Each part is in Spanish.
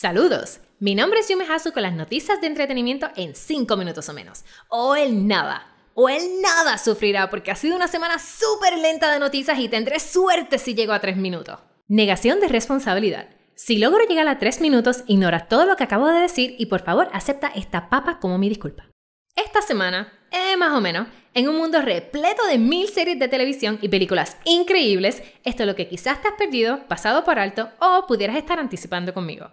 Saludos, mi nombre es Yume Hasu con las noticias de entretenimiento en 5 minutos o menos. O el nada, o el nada sufrirá porque ha sido una semana súper lenta de noticias y tendré suerte si llego a 3 minutos. Negación de responsabilidad. Si logro llegar a 3 minutos, ignora todo lo que acabo de decir y por favor acepta esta papa como mi disculpa. Esta semana, eh, más o menos, en un mundo repleto de mil series de televisión y películas increíbles, esto es lo que quizás te has perdido, pasado por alto o pudieras estar anticipando conmigo.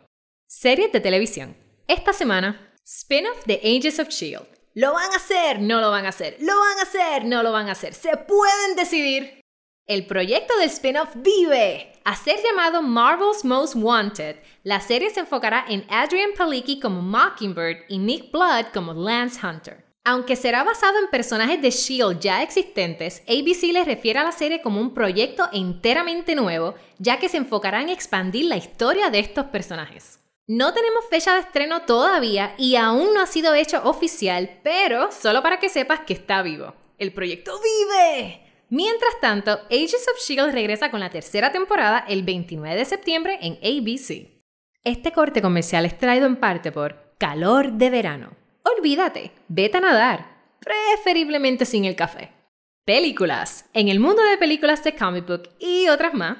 Series de televisión. Esta semana, spin-off de Ages of Shield. ¿Lo van a hacer? No lo van a hacer. ¿Lo van a hacer? No lo van a hacer. Se pueden decidir. El proyecto del spin-off vive. A ser llamado Marvel's Most Wanted, la serie se enfocará en Adrian Palicki como Mockingbird y Nick Blood como Lance Hunter. Aunque será basado en personajes de Shield ya existentes, ABC les refiere a la serie como un proyecto enteramente nuevo, ya que se enfocará en expandir la historia de estos personajes. No tenemos fecha de estreno todavía y aún no ha sido hecho oficial, pero solo para que sepas que está vivo. El proyecto vive. Mientras tanto, Ages of Shield regresa con la tercera temporada el 29 de septiembre en ABC. Este corte comercial es traído en parte por Calor de verano. Olvídate, vete a nadar, preferiblemente sin el café. Películas. En el mundo de películas de comic book y otras más,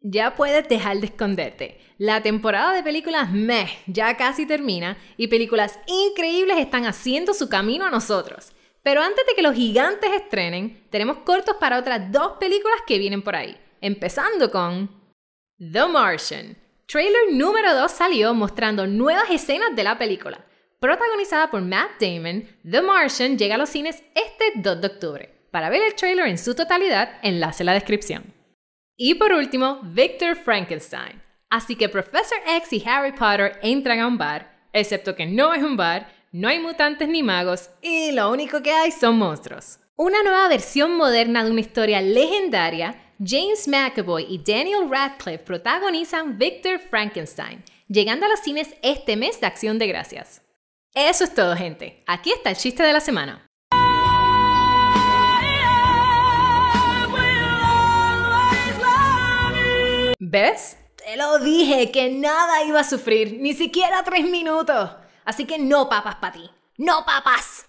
ya puedes dejar de esconderte. La temporada de películas meh ya casi termina y películas increíbles están haciendo su camino a nosotros. Pero antes de que los gigantes estrenen, tenemos cortos para otras dos películas que vienen por ahí. Empezando con The Martian. Trailer número 2 salió mostrando nuevas escenas de la película. Protagonizada por Matt Damon, The Martian llega a los cines este 2 de octubre. Para ver el trailer en su totalidad, enlace en la descripción. Y por último, Victor Frankenstein. Así que Professor X y Harry Potter entran a un bar, excepto que no es un bar, no hay mutantes ni magos y lo único que hay son monstruos. Una nueva versión moderna de una historia legendaria, James McAvoy y Daniel Radcliffe protagonizan Victor Frankenstein, llegando a los cines este mes de Acción de Gracias. Eso es todo, gente. Aquí está el chiste de la semana. Te lo dije que nada iba a sufrir, ni siquiera tres minutos. Así que no papas para ti. ¡No papas!